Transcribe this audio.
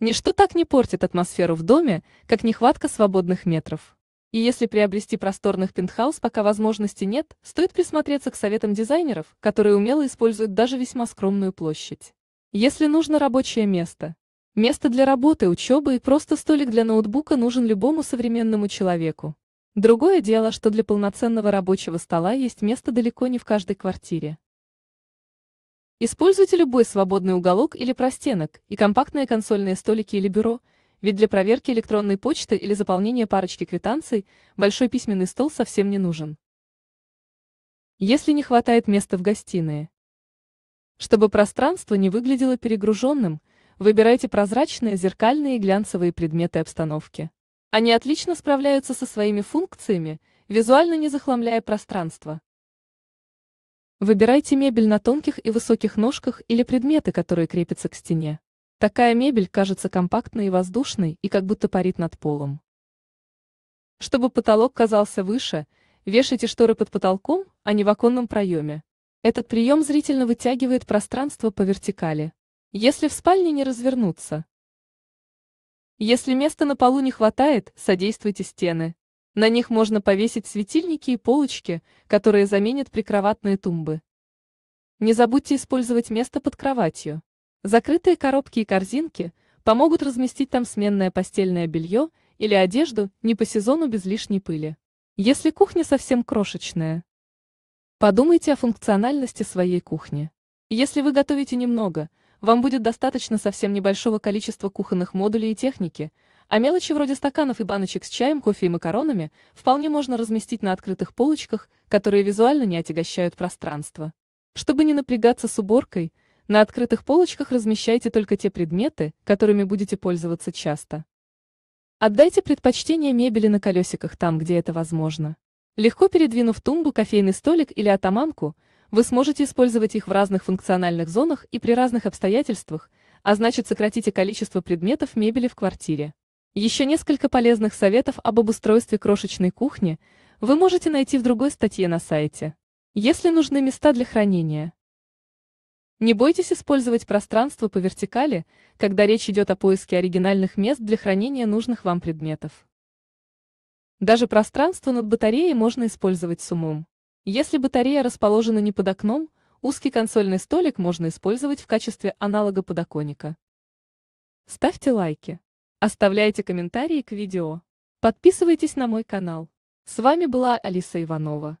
Ничто так не портит атмосферу в доме, как нехватка свободных метров. И если приобрести просторных пентхаус пока возможности нет, стоит присмотреться к советам дизайнеров, которые умело используют даже весьма скромную площадь. Если нужно рабочее место. Место для работы, учебы и просто столик для ноутбука нужен любому современному человеку. Другое дело, что для полноценного рабочего стола есть место далеко не в каждой квартире. Используйте любой свободный уголок или простенок и компактные консольные столики или бюро, ведь для проверки электронной почты или заполнения парочки квитанций большой письменный стол совсем не нужен. Если не хватает места в гостиной. Чтобы пространство не выглядело перегруженным, выбирайте прозрачные, зеркальные и глянцевые предметы обстановки. Они отлично справляются со своими функциями, визуально не захламляя пространство. Выбирайте мебель на тонких и высоких ножках или предметы, которые крепятся к стене. Такая мебель кажется компактной и воздушной и как будто парит над полом. Чтобы потолок казался выше, вешайте шторы под потолком, а не в оконном проеме. Этот прием зрительно вытягивает пространство по вертикали. Если в спальне не развернуться. Если места на полу не хватает, содействуйте стены. На них можно повесить светильники и полочки, которые заменят прикроватные тумбы. Не забудьте использовать место под кроватью. Закрытые коробки и корзинки помогут разместить там сменное постельное белье или одежду не по сезону без лишней пыли. Если кухня совсем крошечная, подумайте о функциональности своей кухни. Если вы готовите немного, вам будет достаточно совсем небольшого количества кухонных модулей и техники, а мелочи вроде стаканов и баночек с чаем, кофе и макаронами вполне можно разместить на открытых полочках, которые визуально не отягощают пространство. Чтобы не напрягаться с уборкой, на открытых полочках размещайте только те предметы, которыми будете пользоваться часто. Отдайте предпочтение мебели на колесиках там, где это возможно. Легко передвинув тумбу, кофейный столик или атаманку, вы сможете использовать их в разных функциональных зонах и при разных обстоятельствах, а значит сократите количество предметов мебели в квартире. Еще несколько полезных советов об обустройстве крошечной кухни вы можете найти в другой статье на сайте. Если нужны места для хранения. Не бойтесь использовать пространство по вертикали, когда речь идет о поиске оригинальных мест для хранения нужных вам предметов. Даже пространство над батареей можно использовать с умом. Если батарея расположена не под окном, узкий консольный столик можно использовать в качестве аналога подоконника. Ставьте лайки. Оставляйте комментарии к видео. Подписывайтесь на мой канал. С вами была Алиса Иванова.